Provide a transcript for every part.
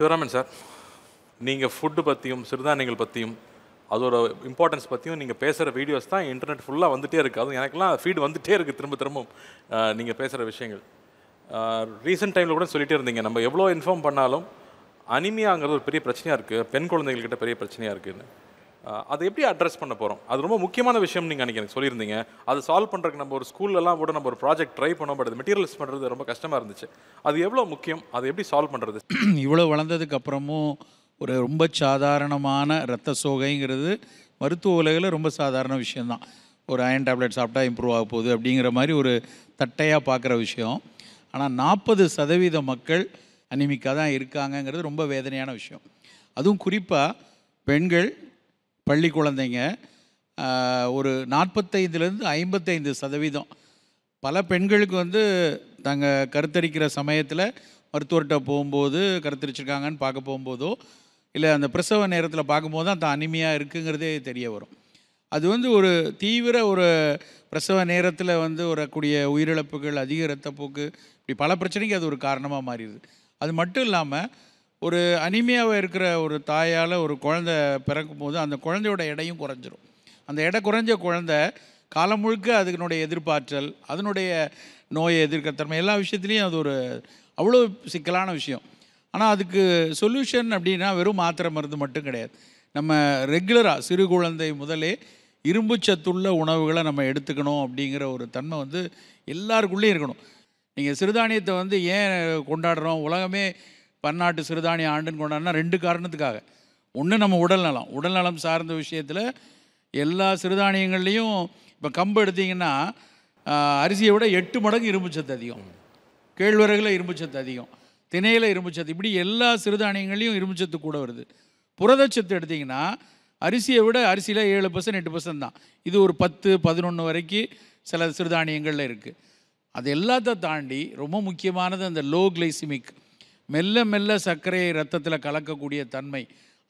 Sivaraman sir நீங்கள் food பற்றியும் சிறுதானியங்கள் பற்றியும் அதோட இம்பார்ட்டன்ஸ் பற்றியும் நீங்கள் பேசுகிற வீடியோஸ் தான் இன்டர்நெட் ஃபுல்லாக வந்துகிட்டே இருக்குது அதுவும் எனக்குலாம் ஃபீட் வந்துகிட்டே இருக்குது திரும்ப திரும்பவும் நீங்கள் பேசுகிற விஷயங்கள் ரீசெண்ட் டைமில் கூட சொல்லிகிட்டே இருந்தீங்க நம்ம எவ்வளோ இன்ஃபார்ம் பண்ணாலும் அனிமியாங்கிறது ஒரு பெரிய பிரச்சனையாக இருக்குது பெண் குழந்தைகள்கிட்ட பெரிய பிரச்சனையாக இருக்குதுன்னு அதை எப்படி அட்ரஸ் பண்ண போகிறோம் அது ரொம்ப முக்கியமான விஷயம் நீங்கள் அன்றைக்கி எனக்கு சொல்லியிருந்தீங்க அதை சால்வ் பண்ணுறதுக்கு நம்ம ஒரு ஸ்கூல்லலாம் கூட நம்ம ஒரு ப்ராஜெக்ட் ட்ரை பண்ணோம் பட் அது மெட்டீரியல்ஸ் பண்ணுறது ரொம்ப கஷ்டமாக இருந்துச்சு அது எவ்வளோ முக்கியம் அதை எப்படி சால்வ் பண்ணுறது இவ்வளோ வளர்ந்ததுக்கு அப்புறமும் ஒரு ரொம்ப சாதாரணமான இரத்த சோகைங்கிறது மருத்துவ உலகில் ரொம்ப சாதாரண விஷயந்தான் ஒரு அயன் டேப்லெட் சாப்பிட்டா இம்ப்ரூவ் ஆக போகுது அப்படிங்கிற மாதிரி ஒரு தட்டையாக பார்க்குற விஷயம் ஆனால் நாற்பது சதவீத மக்கள் அனிமிக்காக தான் இருக்காங்கங்கிறது ரொம்ப வேதனையான விஷயம் அதுவும் குறிப்பாக பெண்கள் பள்ளி குழந்தைங்க ஒரு நாற்பத்தைந்துலேருந்து ஐம்பத்தைந்து சதவீதம் பல பெண்களுக்கு வந்து தாங்கள் கருத்தரிக்கிற சமயத்தில் மருத்துவர்கிட்ட போகும்போது கருத்தரிச்சிருக்காங்கன்னு பார்க்க போகும்போதோ இல்லை அந்த பிரசவ நேரத்தில் பார்க்கும்போது தான் தான் அனிமையாக இருக்குங்கிறதே தெரிய வரும் அது வந்து ஒரு தீவிர ஒரு பிரசவ நேரத்தில் வந்து வரக்கூடிய உயிரிழப்புகள் அதிக இரத்தப்போக்கு இப்படி பல பிரச்சனைக்கு அது ஒரு காரணமாக மாறிடுது அது மட்டும் இல்லாமல் ஒரு அனிமையாக இருக்கிற ஒரு தாயால் ஒரு குழந்த பிறக்கும் போது அந்த குழந்தையோட எடையும் குறைஞ்சிரும் அந்த எடை குறைஞ்ச குழந்த காலம் முழுக்க அதுனுடைய எதிர்பார்த்தல் அதனுடைய நோயை எதிர்க்கத்தன்மை எல்லா விஷயத்துலேயும் அது ஒரு அவ்வளோ சிக்கலான விஷயம் ஆனால் அதுக்கு சொல்யூஷன் அப்படின்னா வெறும் மாத்திரை மருந்து மட்டும் கிடையாது நம்ம ரெகுலராக சிறு குழந்தை முதலே இரும்பு சத்துள்ள உணவுகளை நம்ம எடுத்துக்கணும் அப்படிங்கிற ஒரு தன்மை வந்து எல்லாருக்குள்ளேயும் இருக்கணும் நீங்கள் சிறுதானியத்தை வந்து ஏன் கொண்டாடுறோம் உலகமே பன்னாட்டு சிறுதானிய ஆண்டுன்னு கொண்டாடினா ரெண்டு காரணத்துக்காக ஒன்று நம்ம உடல் நலம் உடல் நலம் சார்ந்த விஷயத்தில் எல்லா சிறுதானியங்கள்லேயும் இப்போ கம்பு எடுத்திங்கன்னா அரிசியை விட எட்டு மடங்கு இரும்பு சத்து அதிகம் கேழ்வரகில் இரும்பு சத்து அதிகம் திணையில் இரும்பு சத்து இப்படி எல்லா சிறுதானியங்கள்லேயும் இரும்பு சத்து கூட வருது புரதச்சத்து எடுத்திங்கன்னா அரிசியை விட அரிசியில் ஏழு பர்சன்ட் எட்டு பர்சன்ட் தான் இது ஒரு பத்து பதினொன்று வரைக்கும் சில சிறுதானியங்களில் இருக்குது அது எல்லாத்த தாண்டி ரொம்ப முக்கியமானது அந்த லோ கிளைசிமிக் மெல்ல மெல்ல சர்க்கரையை ரத்தத்தில் கலக்கக்கூடிய தன்மை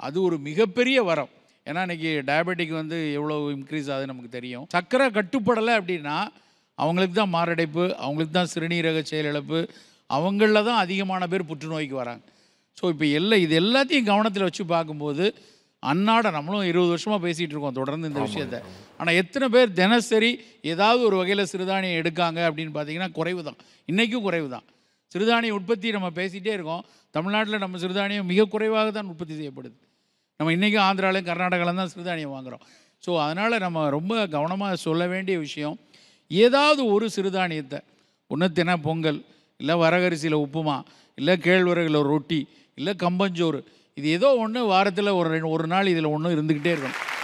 அது ஒரு மிகப்பெரிய வரம் ஏன்னா இன்றைக்கி டயபெட்டிக் வந்து எவ்வளோ இன்க்ரீஸ் ஆகுது நமக்கு தெரியும் சர்க்கரை கட்டுப்படலை அப்படின்னா அவங்களுக்கு தான் மாரடைப்பு அவங்களுக்கு தான் சிறுநீரக செயலிழப்பு அவங்களில் தான் அதிகமான பேர் புற்றுநோய்க்கு வராங்க ஸோ இப்போ எல்லாம் இது எல்லாத்தையும் கவனத்தில் வச்சு பார்க்கும்போது அன்னாட நம்மளும் இருபது வருஷமாக பேசிகிட்டு இருக்கோம் தொடர்ந்து இந்த விஷயத்த ஆனால் எத்தனை பேர் தினசரி ஏதாவது ஒரு வகையில் சிறுதானியம் எடுக்காங்க அப்படின்னு பார்த்தீங்கன்னா குறைவு தான் இன்றைக்கும் குறைவு தான் சிறுதானிய உற்பத்தி நம்ம பேசிகிட்டே இருக்கோம் தமிழ்நாட்டில் நம்ம சிறுதானியம் மிக குறைவாக தான் உற்பத்தி செய்யப்படுது நம்ம இன்றைக்கும் ஆந்திராவிலும் கர்நாடகாவிலும் தான் சிறுதானியம் வாங்குகிறோம் ஸோ அதனால் நம்ம ரொம்ப கவனமாக சொல்ல வேண்டிய விஷயம் ஏதாவது ஒரு சிறுதானியத்தை ஒன்று பொங்கல் இல்லை வரகரிசியில் உப்புமா இல்லை கேழ்வரகில் ரொட்டி இல்லை கம்பஞ்சோறு இது ஏதோ ஒன்று வாரத்தில் ஒரு ஒரு நாள் இதில் ஒன்று இருந்துக்கிட்டே இருக்கணும்